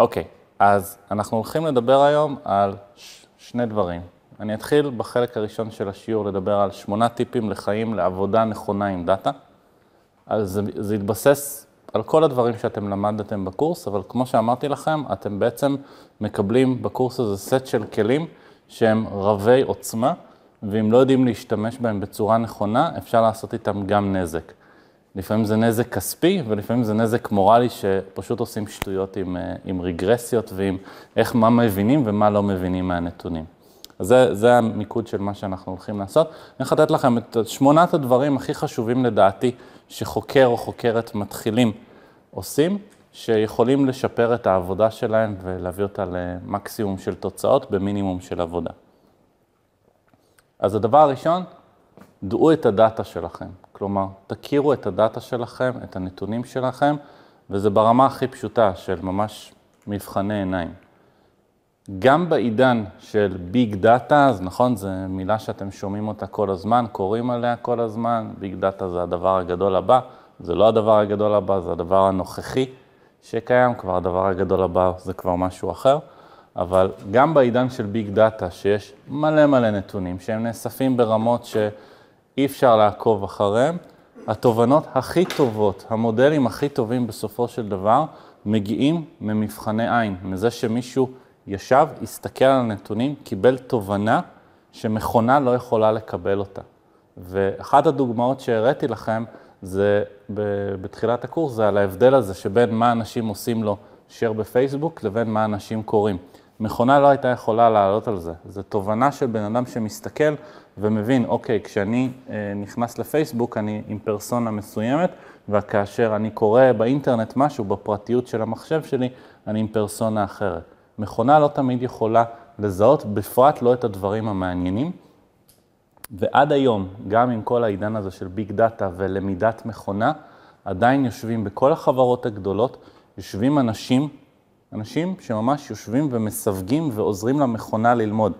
אוקיי, okay, אז אנחנו הולכים לדבר היום על ש- שני דברים. אני אתחיל בחלק הראשון של השיעור לדבר על שמונה טיפים לחיים לעבודה נכונה עם דאטה. אז זה, זה יתבסס על כל הדברים שאתם למדתם בקורס, אבל כמו שאמרתי לכם, אתם בעצם מקבלים בקורס הזה סט של כלים שהם רבי עוצמה, ואם לא יודעים להשתמש בהם בצורה נכונה, אפשר לעשות איתם גם נזק. לפעמים זה נזק כספי ולפעמים זה נזק מורלי שפשוט עושים שטויות עם, אה, עם רגרסיות ועם איך, מה מבינים ומה לא מבינים מהנתונים. אז זה, זה המיקוד של מה שאנחנו הולכים לעשות. אני הולך לתת לכם את שמונת הדברים הכי חשובים לדעתי שחוקר או חוקרת מתחילים עושים, שיכולים לשפר את העבודה שלהם ולהביא אותה למקסימום של תוצאות במינימום של עבודה. אז הדבר הראשון, דעו את הדאטה שלכם. כלומר, תכירו את הדאטה שלכם, את הנתונים שלכם, וזה ברמה הכי פשוטה של ממש מבחני עיניים. גם בעידן של ביג דאטה, אז נכון, זו מילה שאתם שומעים אותה כל הזמן, קוראים עליה כל הזמן, ביג דאטה זה הדבר הגדול הבא, זה לא הדבר הגדול הבא, זה הדבר הנוכחי שקיים, כבר הדבר הגדול הבא זה כבר משהו אחר, אבל גם בעידן של ביג דאטה, שיש מלא מלא נתונים, שהם נאספים ברמות ש... של... אי אפשר לעקוב אחריהם. התובנות הכי טובות, המודלים הכי טובים בסופו של דבר, מגיעים ממבחני עין, מזה שמישהו ישב, הסתכל על הנתונים, קיבל תובנה שמכונה לא יכולה לקבל אותה. ואחת הדוגמאות שהראיתי לכם זה בתחילת הקורס, זה על ההבדל הזה שבין מה אנשים עושים לו share בפייסבוק לבין מה אנשים קוראים. מכונה לא הייתה יכולה לעלות על זה. זו תובנה של בן אדם שמסתכל ומבין, אוקיי, כשאני אה, נכנס לפייסבוק אני עם פרסונה מסוימת, וכאשר אני קורא באינטרנט משהו בפרטיות של המחשב שלי, אני עם פרסונה אחרת. מכונה לא תמיד יכולה לזהות, בפרט לא את הדברים המעניינים. ועד היום, גם עם כל העידן הזה של ביג דאטה ולמידת מכונה, עדיין יושבים בכל החברות הגדולות, יושבים אנשים, אנשים שממש יושבים ומסווגים ועוזרים למכונה ללמוד.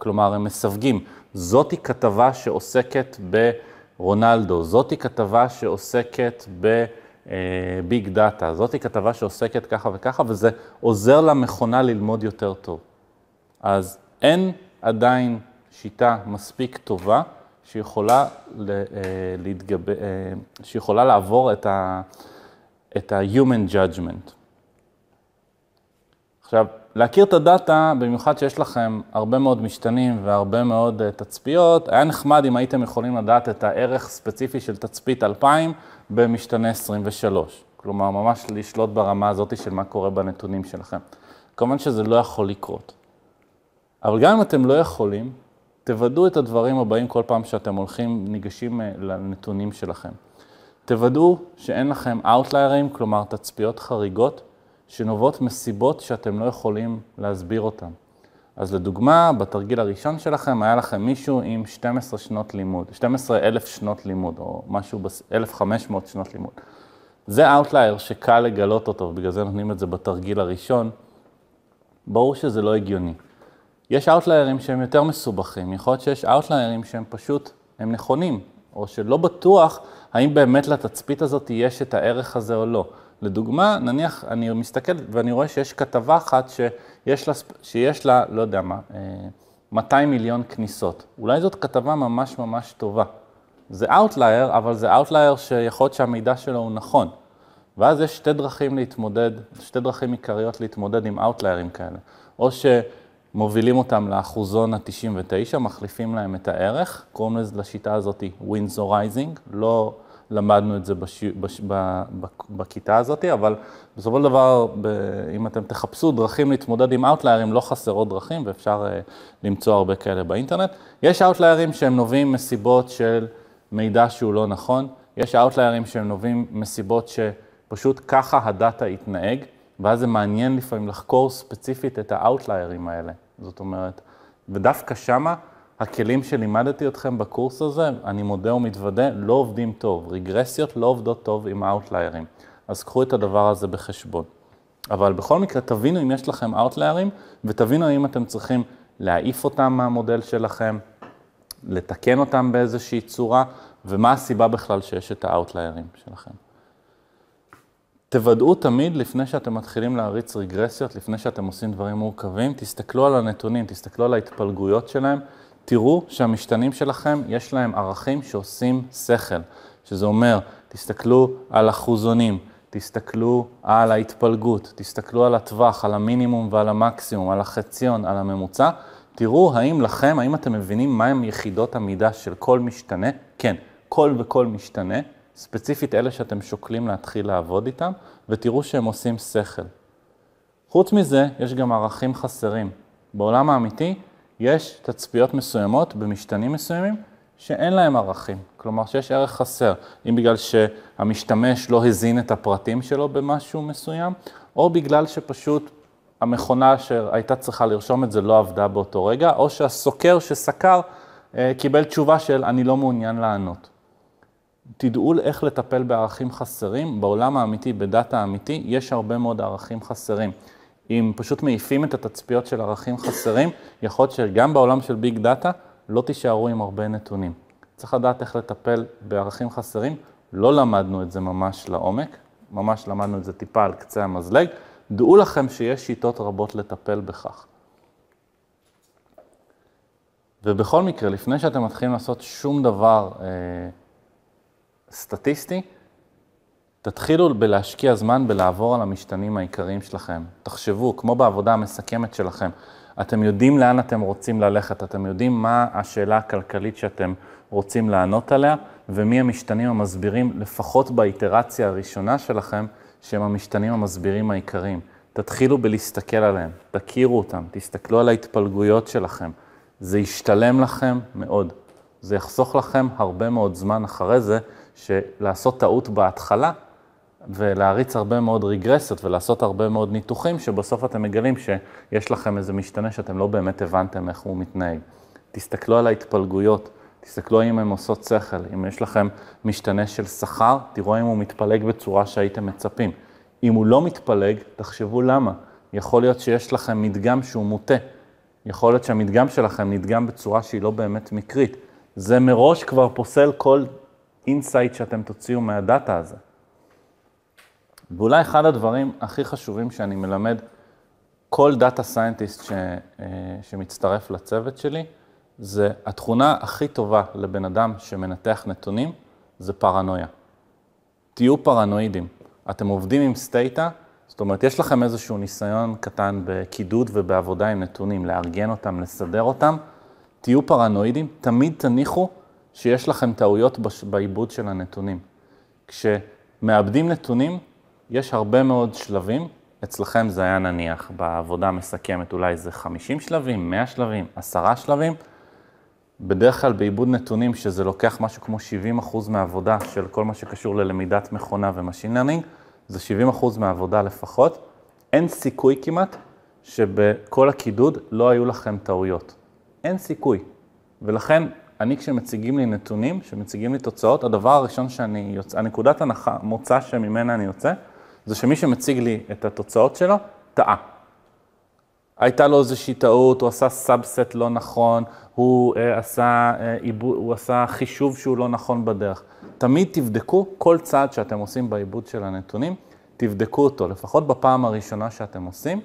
כלומר, הם מסווגים. זאתי כתבה שעוסקת ברונלדו, זאתי כתבה שעוסקת בביג אה, דאטה, זאתי כתבה שעוסקת ככה וככה, וזה עוזר למכונה ללמוד יותר טוב. אז אין עדיין שיטה מספיק טובה שיכולה, אה, להתגבר, אה, שיכולה לעבור את ה-human judgment. עכשיו, להכיר את הדאטה, במיוחד שיש לכם הרבה מאוד משתנים והרבה מאוד uh, תצפיות, היה נחמד אם הייתם יכולים לדעת את הערך ספציפי של תצפית 2000 במשתנה 23. כלומר, ממש לשלוט ברמה הזאת של מה קורה בנתונים שלכם. כמובן שזה לא יכול לקרות. אבל גם אם אתם לא יכולים, תוודאו את הדברים הבאים כל פעם שאתם הולכים, ניגשים אה, לנתונים שלכם. תוודאו שאין לכם Outlierים, כלומר תצפיות חריגות. שנובעות מסיבות שאתם לא יכולים להסביר אותן. אז לדוגמה, בתרגיל הראשון שלכם היה לכם מישהו עם 12 שנות לימוד, 12 אלף שנות לימוד, או משהו ב- 1,500 שנות לימוד. זה אאוטלייר שקל לגלות אותו, בגלל זה נותנים את זה בתרגיל הראשון. ברור שזה לא הגיוני. יש אאוטליירים שהם יותר מסובכים, יכול להיות שיש אאוטליירים שהם פשוט, הם נכונים, או שלא בטוח האם באמת לתצפית הזאת יש את הערך הזה או לא. לדוגמה, נניח אני מסתכל ואני רואה שיש כתבה אחת שיש לה, שיש לה לא יודע מה, 200 אה, מיליון כניסות. אולי זאת כתבה ממש ממש טובה. זה Outlier, אבל זה Outlier שיכול להיות שהמידע שלו הוא נכון. ואז יש שתי דרכים להתמודד, שתי דרכים עיקריות להתמודד עם Outlierים כאלה. או שמובילים אותם לאחוזון ה-99, מחליפים להם את הערך, קוראים לזה לשיטה הזאת Winsorizing, לא למדנו את זה בשי, בש, ב, ב, בכיתה הזאת, אבל בסופו של דבר, ב, אם אתם תחפשו דרכים להתמודד עם אאוטליירים, לא חסרות דרכים ואפשר uh, למצוא הרבה כאלה באינטרנט. יש אאוטליירים שהם נובעים מסיבות של מידע שהוא לא נכון, יש אאוטליירים שהם נובעים מסיבות שפשוט ככה הדאטה התנהג, ואז זה מעניין לפעמים לחקור ספציפית את האאוטליירים האלה. זאת אומרת, ודווקא שמה, הכלים שלימדתי אתכם בקורס הזה, אני מודה ומתוודה, לא עובדים טוב. רגרסיות לא עובדות טוב עם אאוטליירים. אז קחו את הדבר הזה בחשבון. אבל בכל מקרה, תבינו אם יש לכם אאוטליירים, ותבינו אם אתם צריכים להעיף אותם מהמודל שלכם, לתקן אותם באיזושהי צורה, ומה הסיבה בכלל שיש את האאוטליירים שלכם. תוודאו תמיד לפני שאתם מתחילים להריץ רגרסיות, לפני שאתם עושים דברים מורכבים, תסתכלו על הנתונים, תסתכלו על ההתפלגויות שלהם, תראו שהמשתנים שלכם, יש להם ערכים שעושים שכל, שזה אומר, תסתכלו על אחוזונים, תסתכלו על ההתפלגות, תסתכלו על הטווח, על המינימום ועל המקסימום, על החציון, על הממוצע. תראו האם לכם, האם אתם מבינים מהם יחידות המידה של כל משתנה? כן, כל וכל משתנה, ספציפית אלה שאתם שוקלים להתחיל לעבוד איתם, ותראו שהם עושים שכל. חוץ מזה, יש גם ערכים חסרים. בעולם האמיתי, יש תצפיות מסוימות במשתנים מסוימים שאין להם ערכים, כלומר שיש ערך חסר, אם בגלל שהמשתמש לא הזין את הפרטים שלו במשהו מסוים, או בגלל שפשוט המכונה שהייתה צריכה לרשום את זה לא עבדה באותו רגע, או שהסוקר שסקר אה, קיבל תשובה של אני לא מעוניין לענות. תדעו איך לטפל בערכים חסרים, בעולם האמיתי, בדאטה האמיתי, יש הרבה מאוד ערכים חסרים. אם פשוט מעיפים את התצפיות של ערכים חסרים, יכול להיות שגם בעולם של ביג דאטה לא תישארו עם הרבה נתונים. צריך לדעת איך לטפל בערכים חסרים, לא למדנו את זה ממש לעומק, ממש למדנו את זה טיפה על קצה המזלג. דעו לכם שיש שיטות רבות לטפל בכך. ובכל מקרה, לפני שאתם מתחילים לעשות שום דבר אה, סטטיסטי, תתחילו בלהשקיע זמן בלעבור על המשתנים העיקריים שלכם. תחשבו, כמו בעבודה המסכמת שלכם, אתם יודעים לאן אתם רוצים ללכת, אתם יודעים מה השאלה הכלכלית שאתם רוצים לענות עליה, ומי המשתנים המסבירים, לפחות באיטרציה הראשונה שלכם, שהם המשתנים המסבירים העיקריים. תתחילו בלהסתכל עליהם, תכירו אותם, תסתכלו על ההתפלגויות שלכם. זה ישתלם לכם מאוד. זה יחסוך לכם הרבה מאוד זמן אחרי זה, שלעשות טעות בהתחלה ולהריץ הרבה מאוד רגרסיות ולעשות הרבה מאוד ניתוחים, שבסוף אתם מגלים שיש לכם איזה משתנה שאתם לא באמת הבנתם איך הוא מתנהג. תסתכלו על ההתפלגויות, תסתכלו אם הן עושות שכל, אם יש לכם משתנה של שכר, תראו אם הוא מתפלג בצורה שהייתם מצפים. אם הוא לא מתפלג, תחשבו למה. יכול להיות שיש לכם מדגם שהוא מוטה. יכול להיות שהמדגם שלכם נדגם בצורה שהיא לא באמת מקרית. זה מראש כבר פוסל כל אינסייט שאתם תוציאו מהדאטה הזה. ואולי אחד הדברים הכי חשובים שאני מלמד כל דאטה סיינטיסט ש, אה, שמצטרף לצוות שלי, זה התכונה הכי טובה לבן אדם שמנתח נתונים, זה פרנויה. תהיו פרנואידים. אתם עובדים עם סטייטה, זאת אומרת, יש לכם איזשהו ניסיון קטן בקידוד ובעבודה עם נתונים, לארגן אותם, לסדר אותם. תהיו פרנואידים, תמיד תניחו שיש לכם טעויות בעיבוד של הנתונים. כשמאבדים נתונים, יש הרבה מאוד שלבים, אצלכם זה היה נניח בעבודה מסכמת אולי זה 50 שלבים, 100 שלבים, 10 שלבים. בדרך כלל בעיבוד נתונים, שזה לוקח משהו כמו 70 אחוז מהעבודה של כל מה שקשור ללמידת מכונה ומשין לרנינג, זה 70 אחוז מהעבודה לפחות. אין סיכוי כמעט שבכל הקידוד לא היו לכם טעויות. אין סיכוי. ולכן, אני כשמציגים לי נתונים, כשמציגים לי תוצאות, הדבר הראשון שאני יוצא, הנקודת הנחה, מוצא שממנה אני יוצא, זה שמי שמציג לי את התוצאות שלו, טעה. הייתה לו איזושהי טעות, הוא עשה סאבסט לא נכון, הוא, אה, עשה, אה, עיבוד, הוא עשה חישוב שהוא לא נכון בדרך. תמיד תבדקו כל צעד שאתם עושים בעיבוד של הנתונים, תבדקו אותו, לפחות בפעם הראשונה שאתם עושים,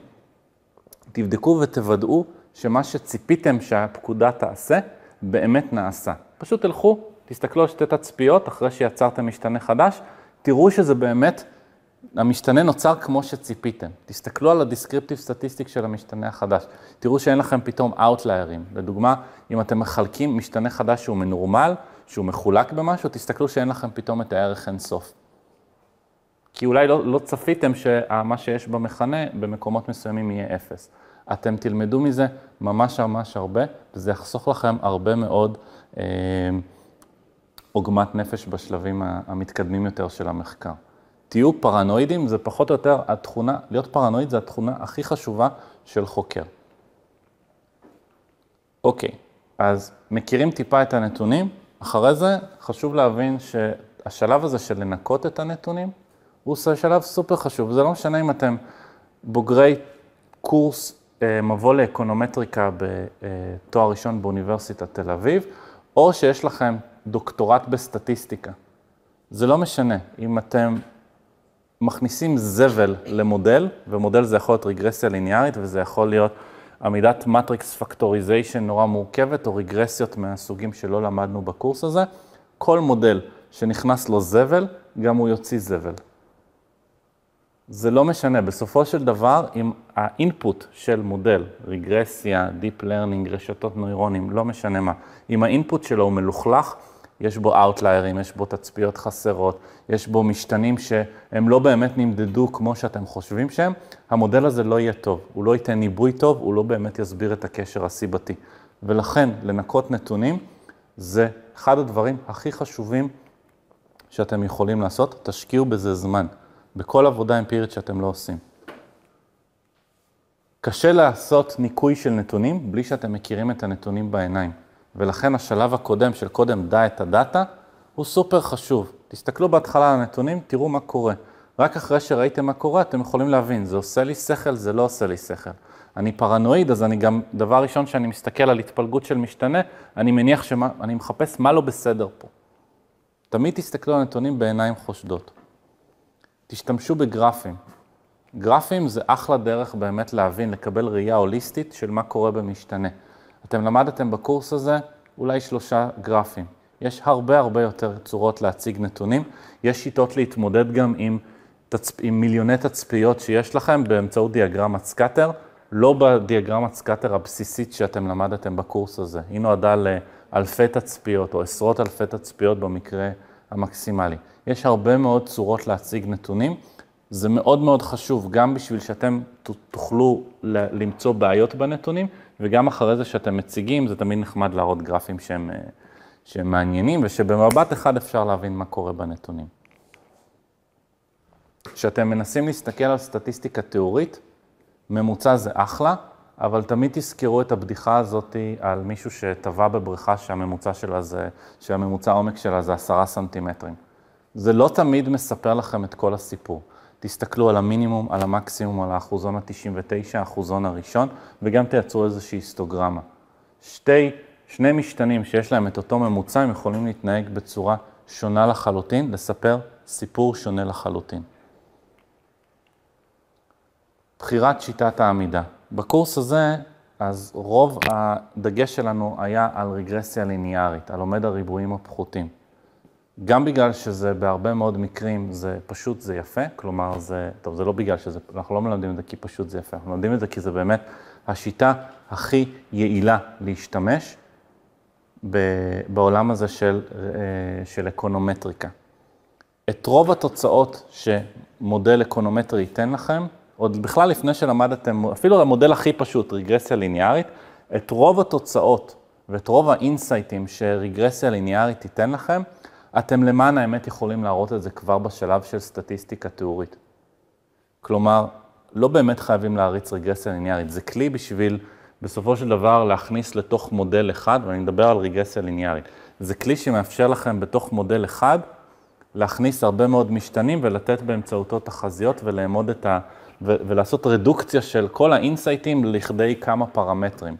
תבדקו ותוודאו שמה שציפיתם שהפקודה תעשה, באמת נעשה. פשוט תלכו, תסתכלו על שתי תצפיות אחרי שיצרתם משתנה חדש, תראו שזה באמת המשתנה נוצר כמו שציפיתם. תסתכלו על הדיסקריפטיב סטטיסטיק של המשתנה החדש. תראו שאין לכם פתאום Outliers. לדוגמה, אם אתם מחלקים משתנה חדש שהוא מנורמל, שהוא מחולק במשהו, תסתכלו שאין לכם פתאום את הערך אינסוף. כי אולי לא, לא צפיתם שמה שיש במכנה במקומות מסוימים יהיה אפס. אתם תלמדו מזה ממש ממש הרבה, וזה יחסוך לכם הרבה מאוד אה, עוגמת נפש בשלבים המתקדמים יותר של המחקר. תהיו פרנואידים, זה פחות או יותר התכונה, להיות פרנואיד זה התכונה הכי חשובה של חוקר. אוקיי, אז מכירים טיפה את הנתונים, אחרי זה חשוב להבין שהשלב הזה של לנקות את הנתונים, הוא שלב סופר חשוב, זה לא משנה אם אתם בוגרי קורס אה, מבוא לאקונומטריקה בתואר אה, ראשון באוניברסיטת תל אביב, או שיש לכם דוקטורט בסטטיסטיקה. זה לא משנה אם אתם מכניסים זבל למודל, ומודל זה יכול להיות רגרסיה ליניארית וזה יכול להיות עמידת מטריקס פקטוריזיישן נורא מורכבת, או רגרסיות מהסוגים שלא למדנו בקורס הזה. כל מודל שנכנס לו זבל, גם הוא יוציא זבל. זה לא משנה, בסופו של דבר, אם האינפוט של מודל, רגרסיה, דיפ לרנינג, רשתות נוירונים, לא משנה מה, אם האינפוט שלו הוא מלוכלך, יש בו אאוטליירים, יש בו תצפיות חסרות, יש בו משתנים שהם לא באמת נמדדו כמו שאתם חושבים שהם, המודל הזה לא יהיה טוב, הוא לא ייתן ניבוי טוב, הוא לא באמת יסביר את הקשר הסיבתי. ולכן, לנקות נתונים זה אחד הדברים הכי חשובים שאתם יכולים לעשות, תשקיעו בזה זמן, בכל עבודה אמפירית שאתם לא עושים. קשה לעשות ניקוי של נתונים בלי שאתם מכירים את הנתונים בעיניים. ולכן השלב הקודם של קודם דע את הדאטה הוא סופר חשוב. תסתכלו בהתחלה על הנתונים, תראו מה קורה. רק אחרי שראיתם מה קורה, אתם יכולים להבין, זה עושה לי שכל, זה לא עושה לי שכל. אני פרנואיד, אז אני גם, דבר ראשון שאני מסתכל על התפלגות של משתנה, אני מניח שמה, אני מחפש מה לא בסדר פה. תמיד תסתכלו על הנתונים בעיניים חושדות. תשתמשו בגרפים. גרפים זה אחלה דרך באמת להבין, לקבל ראייה הוליסטית של מה קורה במשתנה. אתם למדתם בקורס הזה אולי שלושה גרפים. יש הרבה הרבה יותר צורות להציג נתונים. יש שיטות להתמודד גם עם, תצפ... עם מיליוני תצפיות שיש לכם באמצעות דיאגרמת סקאטר, לא בדיאגרמת סקאטר הבסיסית שאתם למדתם בקורס הזה. היא נועדה לאלפי תצפיות או עשרות אלפי תצפיות במקרה המקסימלי. יש הרבה מאוד צורות להציג נתונים. זה מאוד מאוד חשוב גם בשביל שאתם תוכלו למצוא בעיות בנתונים וגם אחרי זה שאתם מציגים, זה תמיד נחמד להראות גרפים שהם, אה, שהם מעניינים, ושבמבט אחד אפשר להבין מה קורה בנתונים. כשאתם מנסים להסתכל על סטטיסטיקה תיאורית, ממוצע זה אחלה, אבל תמיד תזכרו את הבדיחה הזאת על מישהו שטבע בבריכה שהממוצע שלה זה, שהממוצע העומק שלה זה עשרה סנטימטרים. זה לא תמיד מספר לכם את כל הסיפור. תסתכלו על המינימום, על המקסימום, על האחוזון ה-99, האחוזון הראשון, וגם תייצרו איזושהי היסטוגרמה. שתי, שני משתנים שיש להם את אותו ממוצע, הם יכולים להתנהג בצורה שונה לחלוטין, לספר סיפור שונה לחלוטין. בחירת שיטת העמידה. בקורס הזה, אז רוב הדגש שלנו היה על רגרסיה ליניארית, על עומד הריבועים הפחותים. גם בגלל שזה בהרבה מאוד מקרים, זה פשוט, זה יפה, כלומר, זה, טוב, זה לא בגלל שזה, אנחנו לא מלמדים את זה כי פשוט זה יפה, אנחנו מלמדים את זה כי זה באמת השיטה הכי יעילה להשתמש בעולם הזה של, אה, של אקונומטריקה. את רוב התוצאות שמודל אקונומטרי ייתן לכם, עוד בכלל לפני שלמדתם, אפילו המודל הכי פשוט, רגרסיה ליניארית, את רוב התוצאות ואת רוב האינסייטים שרגרסיה ליניארית תיתן לכם, אתם למען האמת יכולים להראות את זה כבר בשלב של סטטיסטיקה תיאורית. כלומר, לא באמת חייבים להריץ רגרסיה ליניארית, זה כלי בשביל בסופו של דבר להכניס לתוך מודל אחד, ואני מדבר על רגרסיה ליניארית, זה כלי שמאפשר לכם בתוך מודל אחד להכניס הרבה מאוד משתנים ולתת באמצעותו תחזיות ולאמוד את ה... ו- ולעשות רדוקציה של כל האינסייטים לכדי כמה פרמטרים.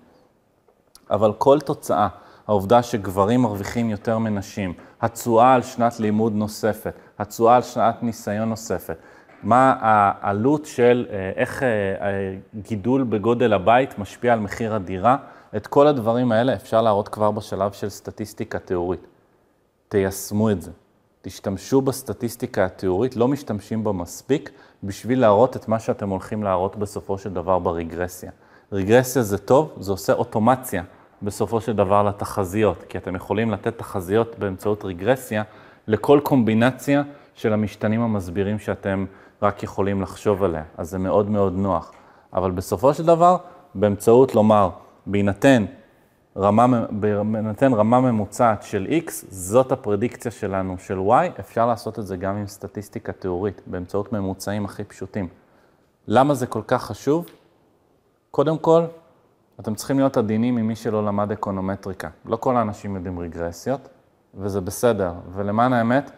אבל כל תוצאה העובדה שגברים מרוויחים יותר מנשים, התשואה על שנת לימוד נוספת, התשואה על שנת ניסיון נוספת, מה העלות של אה, איך אה, אה, גידול בגודל הבית משפיע על מחיר הדירה, את כל הדברים האלה אפשר להראות כבר בשלב של סטטיסטיקה תיאורית. תיישמו את זה. תשתמשו בסטטיסטיקה התיאורית, לא משתמשים בה מספיק בשביל להראות את מה שאתם הולכים להראות בסופו של דבר ברגרסיה. רגרסיה זה טוב, זה עושה אוטומציה בסופו של דבר לתחזיות, כי אתם יכולים לתת תחזיות באמצעות רגרסיה לכל קומבינציה של המשתנים המסבירים שאתם רק יכולים לחשוב עליה, אז זה מאוד מאוד נוח. אבל בסופו של דבר, באמצעות לומר, בהינתן רמה, בהינתן רמה ממוצעת של x, זאת הפרדיקציה שלנו של y, אפשר לעשות את זה גם עם סטטיסטיקה תיאורית, באמצעות ממוצעים הכי פשוטים. למה זה כל כך חשוב? קודם כל, אתם צריכים להיות עדינים עם מי שלא למד אקונומטריקה. לא כל האנשים יודעים רגרסיות, וזה בסדר. ולמען האמת,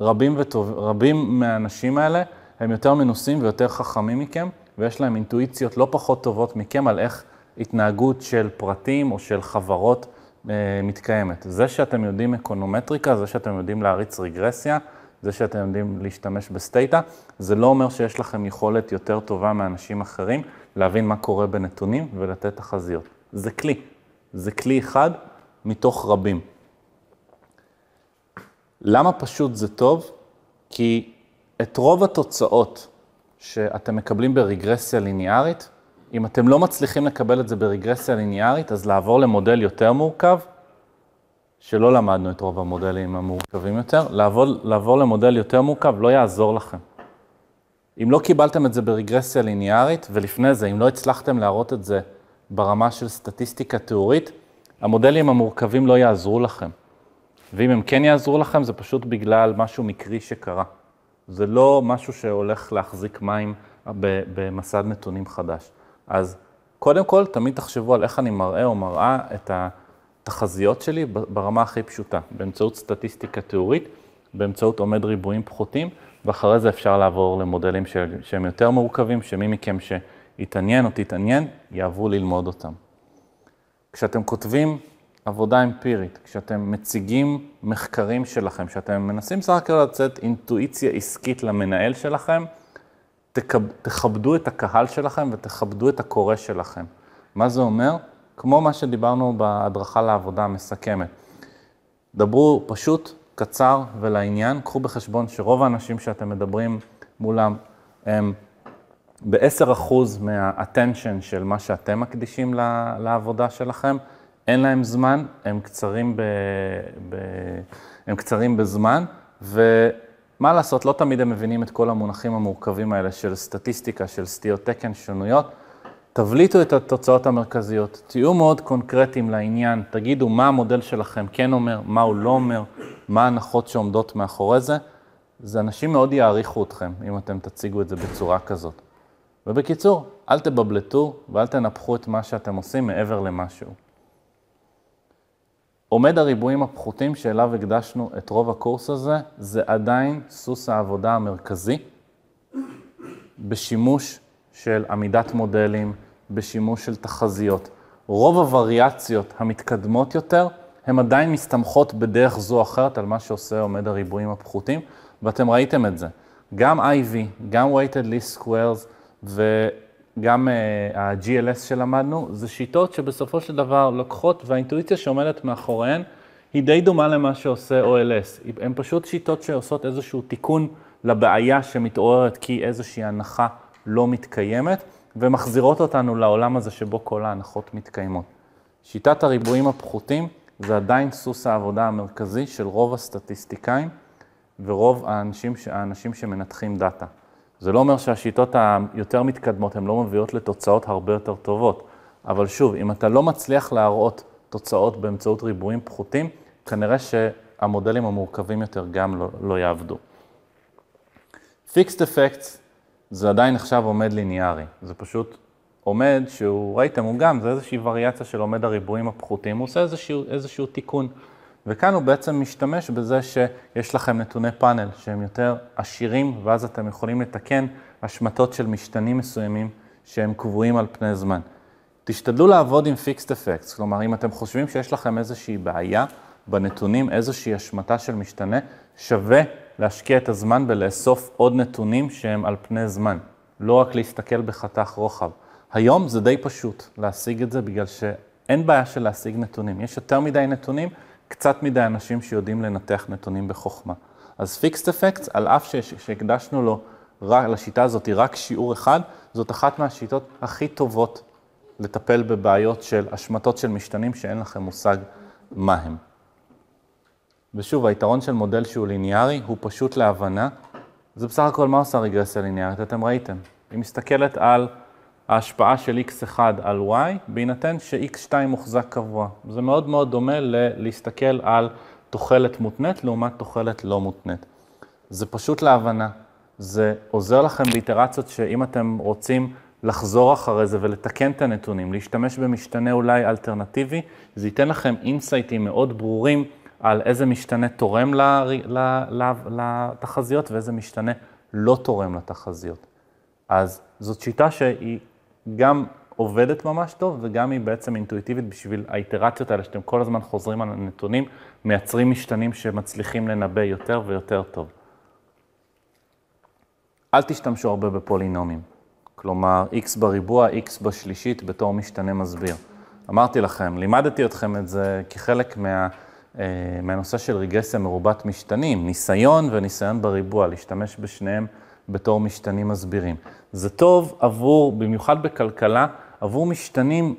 רבים, וטוב, רבים מהאנשים האלה הם יותר מנוסים ויותר חכמים מכם, ויש להם אינטואיציות לא פחות טובות מכם על איך התנהגות של פרטים או של חברות אה, מתקיימת. זה שאתם יודעים אקונומטריקה, זה שאתם יודעים להריץ רגרסיה, זה שאתם יודעים להשתמש בסטייטה, זה לא אומר שיש לכם יכולת יותר טובה מאנשים אחרים. להבין מה קורה בנתונים ולתת תחזיות. זה כלי, זה כלי אחד מתוך רבים. למה פשוט זה טוב? כי את רוב התוצאות שאתם מקבלים ברגרסיה ליניארית, אם אתם לא מצליחים לקבל את זה ברגרסיה ליניארית, אז לעבור למודל יותר מורכב, שלא למדנו את רוב המודלים המורכבים יותר, לעבור, לעבור למודל יותר מורכב לא יעזור לכם. אם לא קיבלתם את זה ברגרסיה ליניארית, ולפני זה, אם לא הצלחתם להראות את זה ברמה של סטטיסטיקה תיאורית, המודלים המורכבים לא יעזרו לכם. ואם הם כן יעזרו לכם, זה פשוט בגלל משהו מקרי שקרה. זה לא משהו שהולך להחזיק מים במסד נתונים חדש. אז קודם כל, תמיד תחשבו על איך אני מראה או מראה את התחזיות שלי ברמה הכי פשוטה, באמצעות סטטיסטיקה תיאורית, באמצעות עומד ריבועים פחותים. ואחרי זה אפשר לעבור למודלים ש... שהם יותר מורכבים, שמי מכם שיתעניין או תתעניין, יעברו ללמוד אותם. כשאתם כותבים עבודה אמפירית, כשאתם מציגים מחקרים שלכם, כשאתם מנסים בסך הכל לצאת אינטואיציה עסקית למנהל שלכם, תכב... תכבדו את הקהל שלכם ותכבדו את הקורא שלכם. מה זה אומר? כמו מה שדיברנו בהדרכה לעבודה המסכמת. דברו פשוט, קצר ולעניין. קחו בחשבון שרוב האנשים שאתם מדברים מולם הם ב-10% מה-attention של מה שאתם מקדישים לעבודה שלכם. אין להם זמן, הם קצרים, ב, ב, הם קצרים בזמן, ומה לעשות, לא תמיד הם מבינים את כל המונחים המורכבים האלה של סטטיסטיקה, של סטיות תקן, שונויות. תבליטו את התוצאות המרכזיות, תהיו מאוד קונקרטיים לעניין, תגידו מה המודל שלכם כן אומר, מה הוא לא אומר, מה ההנחות שעומדות מאחורי זה. זה אנשים מאוד יעריכו אתכם אם אתם תציגו את זה בצורה כזאת. ובקיצור, אל תבבלטו ואל תנפחו את מה שאתם עושים מעבר למשהו. עומד הריבועים הפחותים שאליו הקדשנו את רוב הקורס הזה, זה עדיין סוס העבודה המרכזי בשימוש של עמידת מודלים, בשימוש של תחזיות. רוב הווריאציות המתקדמות יותר, הן עדיין מסתמכות בדרך זו או אחרת על מה שעושה עומד הריבועים הפחותים, ואתם ראיתם את זה. גם IV, גם weighted list squares וגם uh, אה, ה-GLS שלמדנו, זה שיטות שבסופו של דבר לוקחות, והאינטואיציה שעומדת מאחוריהן היא די דומה למה שעושה OLS. הן פשוט שיטות שעושות איזשהו תיקון לבעיה שמתעוררת כי איזושהי הנחה לא מתקיימת, ומחזירות אותנו לעולם הזה שבו כל ההנחות מתקיימות. שיטת הריבועים הפחותים זה עדיין סוס העבודה המרכזי של רוב הסטטיסטיקאים ורוב האנשים, האנשים שמנתחים דאטה. זה לא אומר שהשיטות היותר מתקדמות הן לא מביאות לתוצאות הרבה יותר טובות, אבל שוב, אם אתה לא מצליח להראות תוצאות באמצעות ריבועים פחותים, כנראה שהמודלים המורכבים יותר גם לא, לא יעבדו. Fixed Effects זה עדיין עכשיו עומד ליניארי. זה פשוט עומד שהוא, ראיתם, הוא גם, זה איזושהי וריאציה של עומד הריבועים הפחותים, הוא עושה איזשהו, איזשהו תיקון. וכאן הוא בעצם משתמש בזה שיש לכם נתוני פאנל שהם יותר עשירים, ואז אתם יכולים לתקן השמטות של משתנים מסוימים שהם קבועים על פני זמן. תשתדלו לעבוד עם פיקסט אפקט, כלומר, אם אתם חושבים שיש לכם איזושהי בעיה בנתונים, איזושהי השמטה של משתנה, שווה להשקיע את הזמן ולאסוף עוד נתונים שהם על פני זמן, לא רק להסתכל בחתך רוחב. היום זה די פשוט להשיג את זה, בגלל שאין בעיה של להשיג נתונים. יש יותר מדי נתונים, קצת מדי אנשים שיודעים לנתח נתונים בחוכמה. אז פיקסט אפקט, על אף שהקדשנו לו רק, לשיטה הזאת רק שיעור אחד, זאת אחת מהשיטות הכי טובות לטפל בבעיות של השמטות של משתנים שאין לכם מושג מה הם. ושוב, היתרון של מודל שהוא ליניארי הוא פשוט להבנה. זה בסך הכל מה עושה רגרסיה ליניארית, אתם ראיתם. היא מסתכלת על ההשפעה של x1 על y, בהינתן ש-x2 מוחזק קבוע. זה מאוד מאוד דומה ללהסתכל על תוחלת מותנית לעומת תוחלת לא מותנית. זה פשוט להבנה. זה עוזר לכם באיטרציות שאם אתם רוצים לחזור אחרי זה ולתקן את הנתונים, להשתמש במשתנה אולי אלטרנטיבי, זה ייתן לכם אינסייטים מאוד ברורים. על איזה משתנה תורם לתחזיות ואיזה משתנה לא תורם לתחזיות. אז זאת שיטה שהיא גם עובדת ממש טוב וגם היא בעצם אינטואיטיבית בשביל האיטרציות האלה שאתם כל הזמן חוזרים על הנתונים, מייצרים משתנים שמצליחים לנבא יותר ויותר טוב. אל תשתמשו הרבה בפולינומים, כלומר x בריבוע, x בשלישית בתור משתנה מסביר. אמרתי לכם, לימדתי אתכם את זה כחלק מה... אה, מהנושא של רגרסיה מרובת משתנים, ניסיון וניסיון בריבוע, להשתמש בשניהם בתור משתנים מסבירים. זה טוב עבור, במיוחד בכלכלה, עבור משתנים,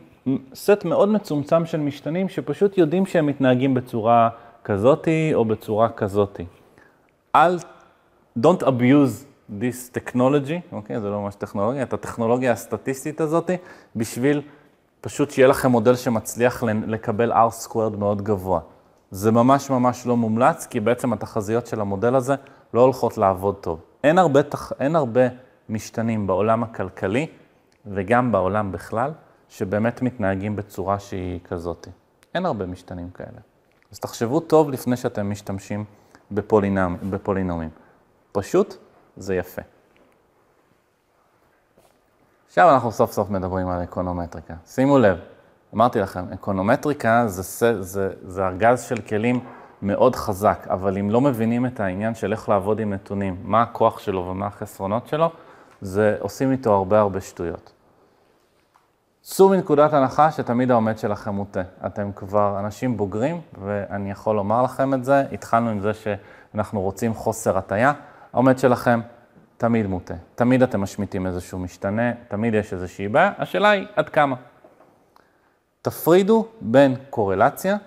סט מאוד מצומצם של משתנים שפשוט יודעים שהם מתנהגים בצורה כזאתי או בצורה כזאתי. אל, don't abuse this technology, אוקיי? Okay, זה לא ממש טכנולוגיה, את הטכנולוגיה הסטטיסטית הזאתי, בשביל פשוט שיהיה לכם מודל שמצליח לקבל R squared מאוד גבוה. זה ממש ממש לא מומלץ, כי בעצם התחזיות של המודל הזה לא הולכות לעבוד טוב. אין הרבה, תח... אין הרבה משתנים בעולם הכלכלי וגם בעולם בכלל, שבאמת מתנהגים בצורה שהיא כזאת. אין הרבה משתנים כאלה. אז תחשבו טוב לפני שאתם משתמשים בפולינומ... בפולינומים. פשוט זה יפה. עכשיו אנחנו סוף סוף מדברים על אקונומטריקה. שימו לב, אמרתי לכם, אקונומטריקה זה, זה, זה זה ארגז של כלים מאוד חזק, אבל אם לא מבינים את העניין של איך לעבוד עם נתונים, מה הכוח שלו ומה החסרונות שלו, זה עושים איתו הרבה הרבה שטויות. צאו מנקודת הנחה שתמיד העומד שלכם מוטה. אתם כבר אנשים בוגרים, ואני יכול לומר לכם את זה. התחלנו עם זה שאנחנו רוצים חוסר הטייה. העומד שלכם תמיד מוטה. תמיד אתם משמיטים איזשהו משתנה, תמיד יש איזושהי בעיה. השאלה היא עד כמה. תפרידו בין קורלציה,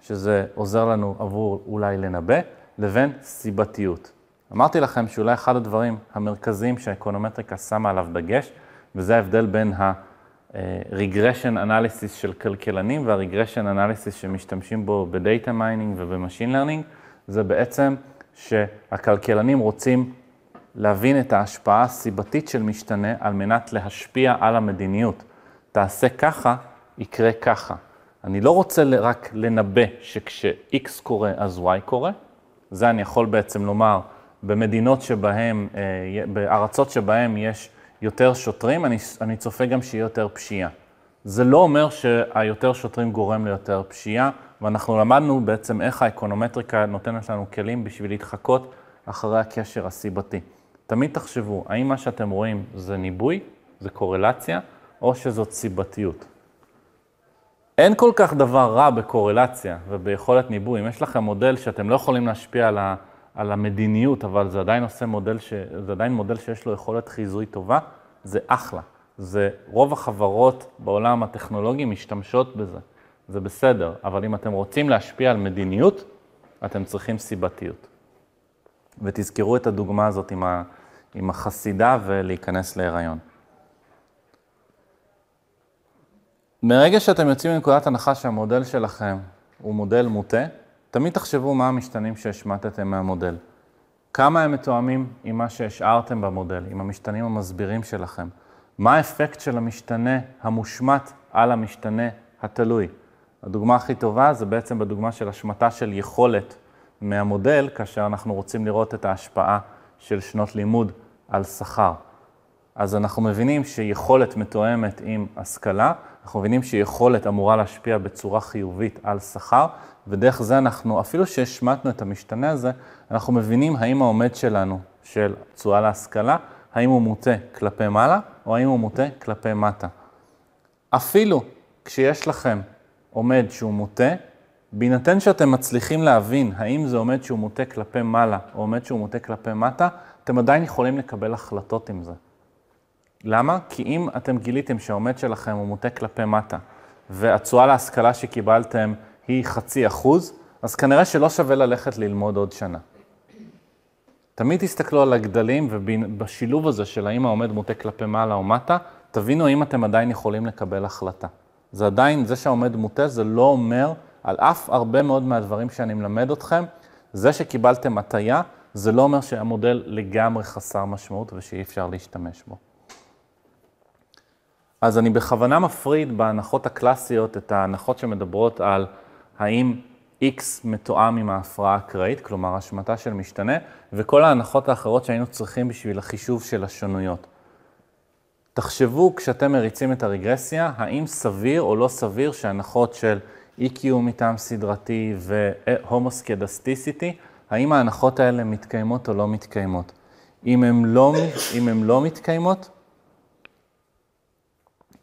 שזה עוזר לנו עבור אולי לנבא, לבין סיבתיות. אמרתי לכם שאולי אחד הדברים המרכזיים שהאקונומטריקה שמה עליו דגש, וזה ההבדל בין ה-regression אה, analysis של כלכלנים וה-regression analysis שמשתמשים בו ב-data mining וב-machine זה בעצם שהכלכלנים רוצים להבין את ההשפעה הסיבתית של משתנה על מנת להשפיע על המדיניות. תעשה ככה יקרה ככה. אני לא רוצה רק לנבא שכש-X קורה אז Y קורה, זה אני יכול בעצם לומר במדינות שבהן, אה, בארצות שבהן יש יותר שוטרים, אני, אני צופה גם שיהיה יותר פשיעה. זה לא אומר שהיותר שוטרים גורם ליותר פשיעה, ואנחנו למדנו בעצם איך האקונומטריקה נותנת לנו כלים בשביל להתחקות אחרי הקשר הסיבתי. תמיד תחשבו, האם מה שאתם רואים זה ניבוי, זה קורלציה, או שזאת סיבתיות. אין כל כך דבר רע בקורלציה וביכולת ניבוי. אם יש לכם מודל שאתם לא יכולים להשפיע על, ה, על המדיניות, אבל זה עדיין עושה מודל, ש, זה עדיין מודל שיש לו יכולת חיזוי טובה, זה אחלה. זה, רוב החברות בעולם הטכנולוגי משתמשות בזה. זה בסדר, אבל אם אתם רוצים להשפיע על מדיניות, אתם צריכים סיבתיות. ותזכרו את הדוגמה הזאת עם, ה, עם החסידה ולהיכנס להיריון. מרגע שאתם יוצאים מנקודת הנחה שהמודל שלכם הוא מודל מוטה, תמיד תחשבו מה המשתנים שהשמטתם מהמודל. כמה הם מתואמים עם מה שהשארתם במודל, עם המשתנים המסבירים שלכם. מה האפקט של המשתנה המושמט על המשתנה התלוי. הדוגמה הכי טובה זה בעצם בדוגמה של השמטה של יכולת מהמודל, כאשר אנחנו רוצים לראות את ההשפעה של שנות לימוד על שכר. אז אנחנו מבינים שיכולת מתואמת עם השכלה, אנחנו מבינים שיכולת אמורה להשפיע בצורה חיובית על שכר, ודרך זה אנחנו, אפילו שהשמטנו את המשתנה הזה, אנחנו מבינים האם העומד שלנו, של תשואה להשכלה, האם הוא מוטה כלפי מעלה, או האם הוא מוטה כלפי מטה. אפילו כשיש לכם עומד שהוא מוטה, בהינתן שאתם מצליחים להבין האם זה עומד שהוא מוטה כלפי מעלה, או עומד שהוא מוטה כלפי מטה, אתם עדיין יכולים לקבל החלטות עם זה. למה? כי אם אתם גיליתם שהעומד שלכם הוא מוטה כלפי מטה, והתשואה להשכלה שקיבלתם היא חצי אחוז, אז כנראה שלא שווה ללכת ללמוד עוד שנה. תמיד תסתכלו על הגדלים, ובשילוב הזה של האם העומד מוטה כלפי מעלה או מטה, תבינו האם אתם עדיין יכולים לקבל החלטה. זה עדיין, זה שהעומד מוטה, זה לא אומר, על אף הרבה מאוד מהדברים שאני מלמד אתכם, זה שקיבלתם הטיה, זה לא אומר שהמודל לגמרי חסר משמעות ושאי אפשר להשתמש בו. אז אני בכוונה מפריד בהנחות הקלאסיות את ההנחות שמדברות על האם X מתואם עם ההפרעה האקראית, כלומר השמטה של משתנה, וכל ההנחות האחרות שהיינו צריכים בשביל החישוב של השונויות. תחשבו כשאתם מריצים את הרגרסיה, האם סביר או לא סביר שהנחות של EQ מטעם סדרתי והומוסקדסטיסיטי, האם ההנחות האלה מתקיימות או לא מתקיימות. אם הן לא, לא מתקיימות,